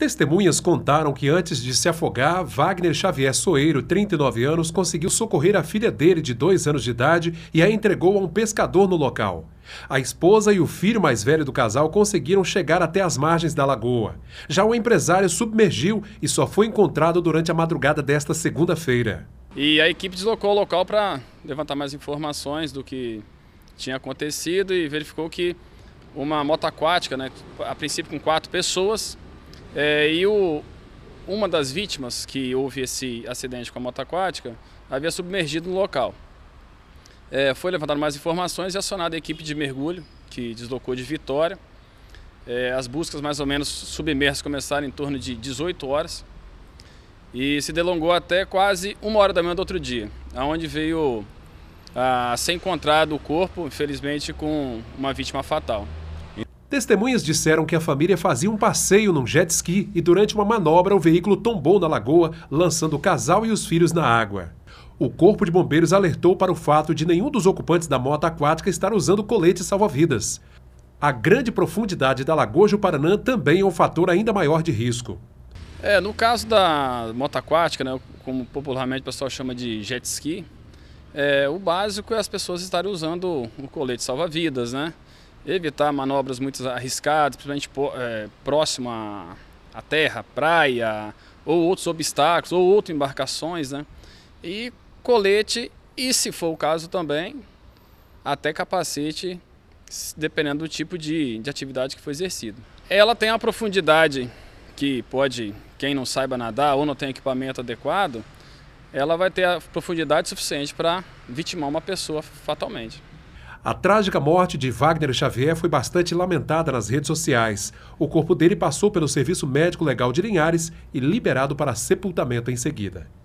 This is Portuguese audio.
Testemunhas contaram que antes de se afogar, Wagner Xavier Soeiro, 39 anos, conseguiu socorrer a filha dele, de 2 anos de idade, e a entregou a um pescador no local. A esposa e o filho mais velho do casal conseguiram chegar até as margens da lagoa. Já o empresário submergiu e só foi encontrado durante a madrugada desta segunda-feira. E a equipe deslocou o local para levantar mais informações do que tinha acontecido e verificou que uma moto aquática, né, a princípio com quatro pessoas, é, e o, uma das vítimas que houve esse acidente com a moto aquática havia submergido no local. É, foi levantado mais informações e acionada a equipe de mergulho, que deslocou de Vitória. É, as buscas mais ou menos submersas começaram em torno de 18 horas e se delongou até quase uma hora da manhã do outro dia, aonde veio a ser encontrado o corpo, infelizmente, com uma vítima fatal. Testemunhas disseram que a família fazia um passeio num jet ski e durante uma manobra o veículo tombou na lagoa, lançando o casal e os filhos na água. O Corpo de Bombeiros alertou para o fato de nenhum dos ocupantes da moto aquática estar usando colete salva-vidas. A grande profundidade da Lagoa Juparanã também é um fator ainda maior de risco. É, no caso da moto aquática, né, como popularmente o pessoal chama de jet ski, é, o básico é as pessoas estarem usando o colete salva-vidas, né? evitar manobras muito arriscadas, principalmente é, próximo à, à terra, praia, ou outros obstáculos, ou outras embarcações, né? E colete e, se for o caso também, até capacete, dependendo do tipo de, de atividade que foi exercido. Ela tem a profundidade que pode, quem não saiba nadar ou não tem equipamento adequado, ela vai ter a profundidade suficiente para vitimar uma pessoa fatalmente. A trágica morte de Wagner Xavier foi bastante lamentada nas redes sociais. O corpo dele passou pelo Serviço Médico Legal de Linhares e liberado para sepultamento em seguida.